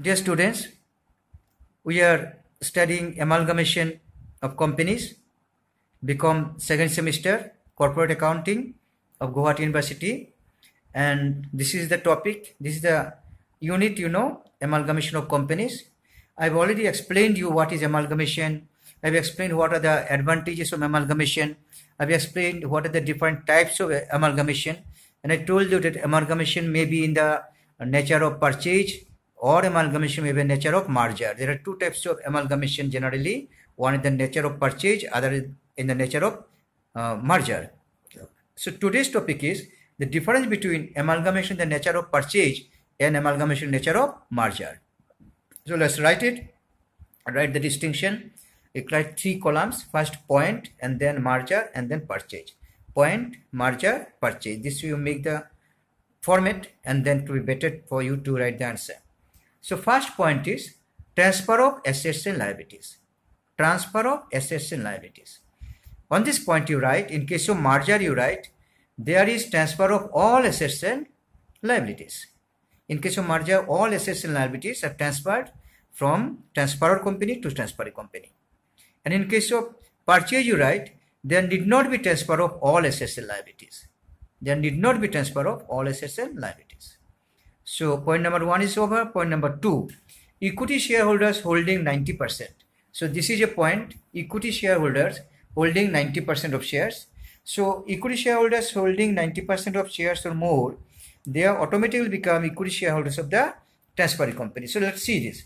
Dear students, we are studying amalgamation of companies, become second semester corporate accounting of Guwahati University. And this is the topic, this is the unit, you know, amalgamation of companies. I've already explained you what is amalgamation. I've explained what are the advantages of amalgamation. I've explained what are the different types of amalgamation. And I told you that amalgamation may be in the nature of purchase, or amalgamation may be nature of merger. There are two types of amalgamation generally. One is the nature of purchase, other is in the nature of uh, merger. So today's topic is the difference between amalgamation the nature of purchase and amalgamation nature of merger. So let's write it. Write the distinction. You write three columns. First point and then merger and then purchase. Point, merger, purchase. This will make the format and then to be better for you to write the answer. So first point is transfer of assets and liabilities. Transfer of assets and liabilities. On this point you write, in case of merger you write, there is transfer of all assets and liabilities. In case of merger, all assets and liabilities are transferred from transferor company to transferee company. And in case of purchase you write, there need not be transfer of all assets and liabilities. There need not be transfer of all assets and liabilities. So point number one is over. Point number two, equity shareholders holding 90%. So this is a point, equity shareholders holding 90% of shares. So equity shareholders holding 90% of shares or more, they are automatically become equity shareholders of the transfer company. So let's see this.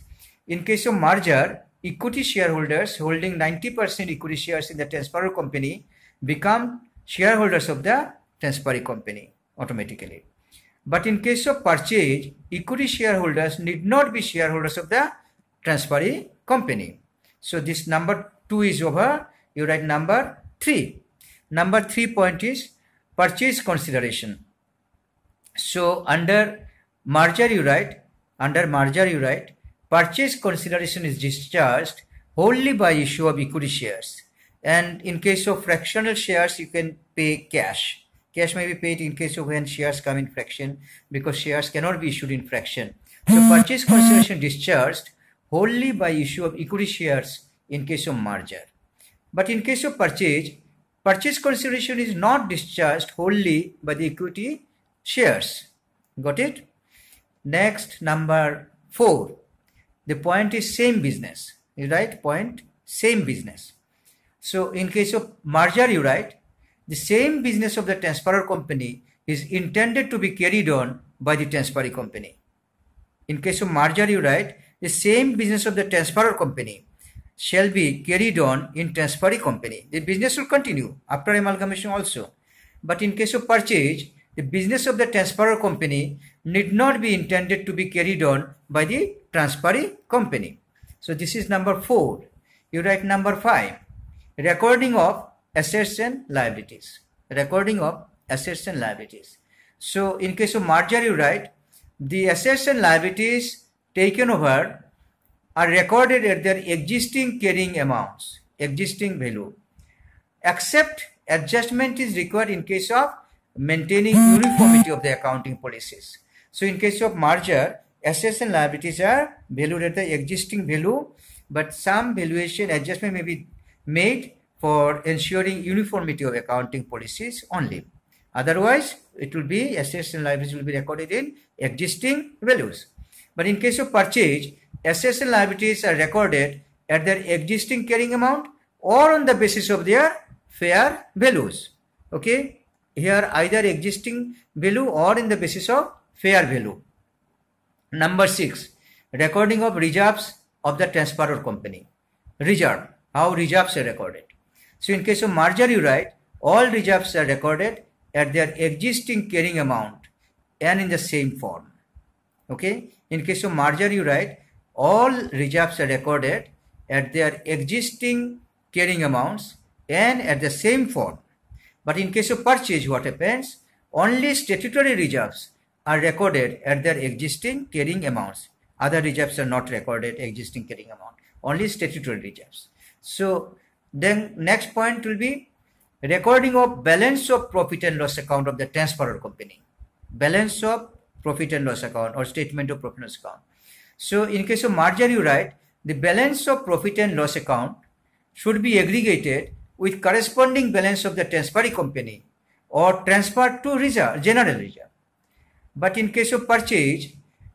In case of merger, equity shareholders holding 90% equity shares in the transfer company become shareholders of the transfer company automatically. But in case of purchase, equity shareholders need not be shareholders of the transferee company. So this number 2 is over. You write number 3. Number 3 point is purchase consideration. So under merger you write, under merger you write, purchase consideration is discharged only by issue of equity shares. And in case of fractional shares, you can pay cash. Cash may be paid in case of when shares come in fraction because shares cannot be issued in fraction. So hmm. purchase consideration discharged wholly by issue of equity shares in case of merger. But in case of purchase, purchase consideration is not discharged wholly by the equity shares. Got it? Next, number four. The point is same business. You write point, same business. So in case of merger, you write the same business of the transferor company is intended to be carried on by the transferee company. In case of merger, you write the same business of the transferor company shall be carried on in transferee company. The business will continue after amalgamation also. But in case of purchase, the business of the transferor company need not be intended to be carried on by the transferee company. So this is number four. You write number five. Recording of assets and liabilities. Recording of assets and liabilities. So in case of merger, you write the assets and liabilities taken over are recorded at their existing carrying amounts, existing value, except adjustment is required in case of maintaining uniformity of the accounting policies. So in case of merger, assets and liabilities are valued at the existing value, but some valuation adjustment may be made for ensuring uniformity of accounting policies only. Otherwise, it will be assets and liabilities will be recorded in existing values. But in case of purchase, assets and liabilities are recorded at their existing carrying amount or on the basis of their fair values. Okay, here either existing value or in the basis of fair value. Number six, recording of reserves of the transporter company. Reserve, how reserves are recorded. So in case of write, all reserves are recorded at their existing carrying amount and in the same form. Okay. In case of write, all reserves are recorded at their existing carrying amounts and at the same form. But in case of purchase, what happens? Only statutory reserves are recorded at their existing carrying amounts. Other reserves are not recorded existing carrying amount. Only statutory reserves. So then next point will be recording of balance of profit and loss account of the transferor company. Balance of profit and loss account or statement of profit and loss account. So in case of margin, you write the balance of profit and loss account should be aggregated with corresponding balance of the transferee company or transfer to reserve, general reserve. But in case of purchase,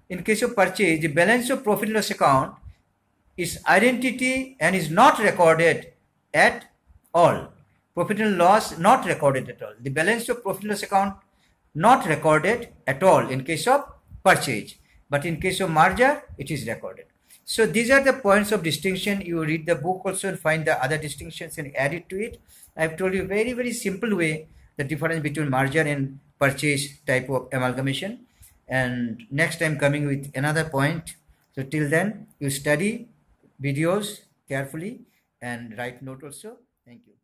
in case of purchase, the balance of profit and loss account is identity and is not recorded at all. Profit and loss not recorded at all. The balance of profit and loss account not recorded at all in case of purchase. But in case of merger, it is recorded. So these are the points of distinction. You read the book also and find the other distinctions and add it to it. I've told you very, very simple way the difference between merger and purchase type of amalgamation. And next time coming with another point. So till then, you study videos carefully and write note also. Thank you.